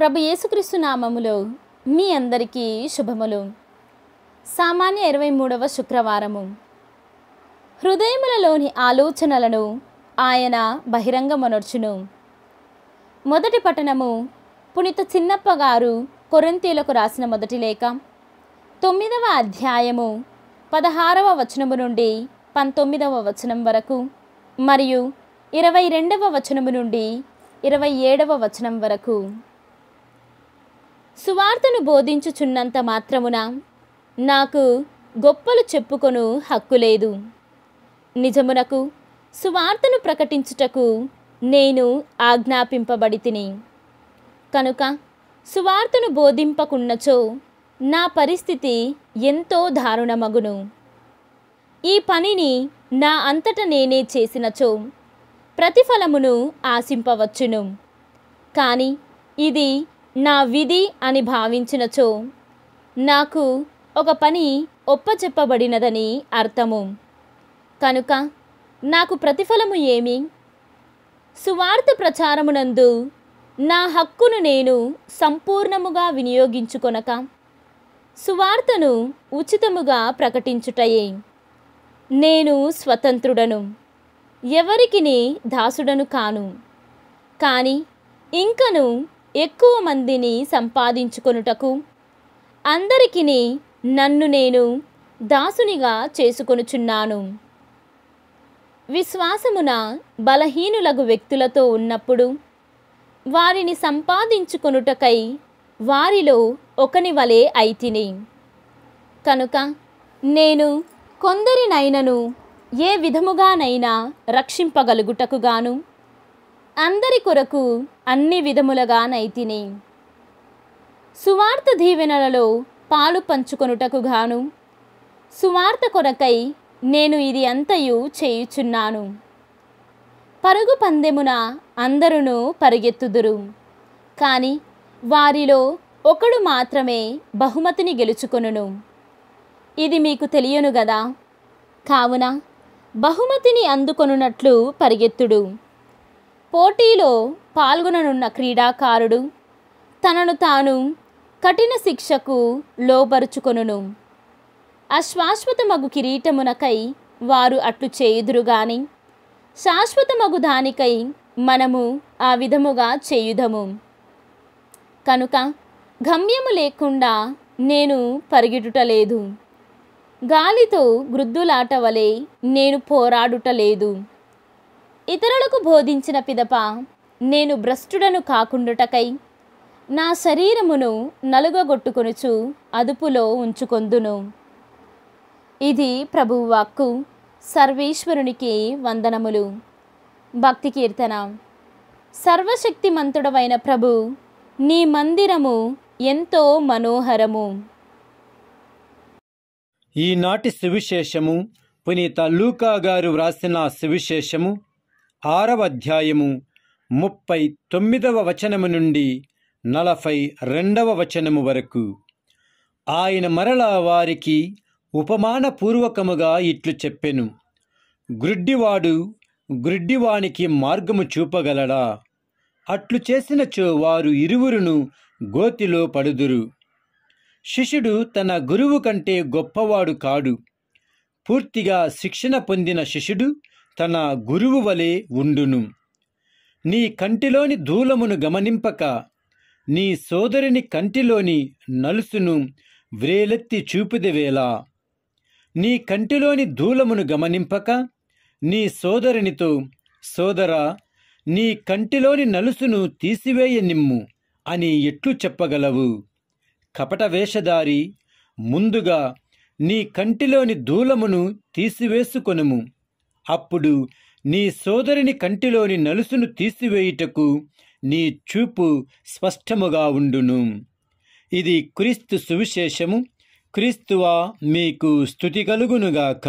ప్రభు యేసుక్రీస్తు నామములో మీ అందరికీ శుభములు సామాన్య ఇరవై మూడవ శుక్రవారము హృదయములలోని ఆలోచనలను ఆయన బహిరంగమనర్చును మొదటి పట్టణము పునిత చిన్నప్ప గారు కొరంతీలకు రాసిన మొదటి లేఖ తొమ్మిదవ అధ్యాయము పదహారవ వచనము నుండి పంతొమ్మిదవ వచనం వరకు మరియు ఇరవై రెండవ వచనము నుండి ఇరవై ఏడవ వచనం వరకు సువార్తను బోధించుచున్నంత మాత్రమున నాకు గొప్పలు చెప్పుకొను హక్కు లేదు నిజమునకు సువార్తను ప్రకటించుటకు నేను ఆజ్ఞాపింపబడి తిని కనుక సువార్తను బోధింపకున్నచో నా పరిస్థితి ఎంతో దారుణమగును ఈ పనిని నా అంతట నేనే చేసినచో ప్రతిఫలమును ఆశింపవచ్చును కానీ ఇది నా విధి అని భావించినచో నాకు ఒక పని ఒప్పచెప్పబడినదని అర్థము కనుక నాకు ప్రతిఫలము ఏమి సువార్త ప్రచారమునందు నా హక్కును నేను సంపూర్ణముగా వినియోగించుకొనక సువార్తను ఉచితముగా ప్రకటించుటయే నేను స్వతంత్రుడను ఎవరికి దాసుడను కాను కానీ ఇంకను ఎక్కువ మందిని సంపాదించుకొనుటకు అందరికీ నన్ను నేను దాసునిగా చేసుకొనుచున్నాను విశ్వాసమున బలహీనులగు వ్యక్తులతో ఉన్నప్పుడు వారిని సంపాదించుకొనుటకై వారిలో ఒకని వలె అయితిని కనుక నేను కొందరినైనను ఏ విధముగానైనా రక్షింపగలుగుటకుగాను అందరి కొరకు అన్ని విధములుగా నైతిని సువార్త దీవెనలలో పాలు పంచుకొనుటకు గాను సువార్త కొరకై నేను ఇది అంతయు చేయుచున్నాను పరుగు పందెమున అందరును పరిగెత్తుదురు కానీ వారిలో ఒకడు మాత్రమే బహుమతిని గెలుచుకొనును ఇది మీకు తెలియను గదా కావున బహుమతిని అందుకొనున్నట్లు పరిగెత్తుడు పోటీలో పాల్గొననున్న క్రీడాకారుడు తనను తాను కఠిన శిక్షకు అశ్వాశ్వత మగు కిరీటమునకై వారు అట్లు చేయుదురు గాని మగు దానికై మనము ఆ విధముగా చేయుదము కనుక గమ్యము లేకుండా నేను పరిగెడుటలేదు గాలితో గ్రుద్దులాట వలె నేను పోరాడుటలేదు ఇతరులకు బోధించిన పిదప నేను భ్రష్టుడను కాకుండుటకై నా శరీరమును నలుగగొట్టుకొనుచు అదుపులో ఉంచుకొందును ఇది ప్రభువాక్కు సర్వేశ్వరునికి వందనములు భక్తి కీర్తన సర్వశక్తిమంతుడవైన ప్రభు నీ మందిరము ఎంతో మనోహరము ఈనాటి సువిశేషము పునీత లూకా గారు వ్రాసిన సువిశేషము ఆరవ అధ్యాయము ముప్పై తొమ్మిదవ వచనము నుండి నలభై రెండవ వచనము వరకు ఆయన మరలా వారికి ఉపమానపూర్వకముగా ఇట్లు చెప్పెను గ్రుడ్డివాడు గ్రుడ్డివానికి మార్గము చూపగలడా అట్లు చేసినచో వారు ఇరువురును గోతిలో పడుదురు శిష్యుడు తన గురువు కంటే గొప్పవాడు కాడు పూర్తిగా శిక్షణ పొందిన శిష్యుడు తన గురువు వలె ఉండును నీ కంటిలోని ధూలమును గమనింపక నీ సోదరుని కంటిలోని నలుసును వ్రేలెత్తి చూపిదివేలా నీ కంటిలోని ధూలమును గమనింపక నీ సోదరునితో సోదరా నీ కంటిలోని నలుసును తీసివేయ నిమ్ము అని ఎట్లు చెప్పగలవు కపట వేషధారి ముందుగా నీ కంటిలోని ధూలమును తీసివేసుకొనుము అప్పుడు నీ సోదరుని కంటిలోని నలుసును తీసివేయుటకు నీ చూపు స్పష్టముగా ఉండును ఇది క్రీస్తు సువిశేషము క్రీస్తువా మీకు స్థుతి కలుగునుగాక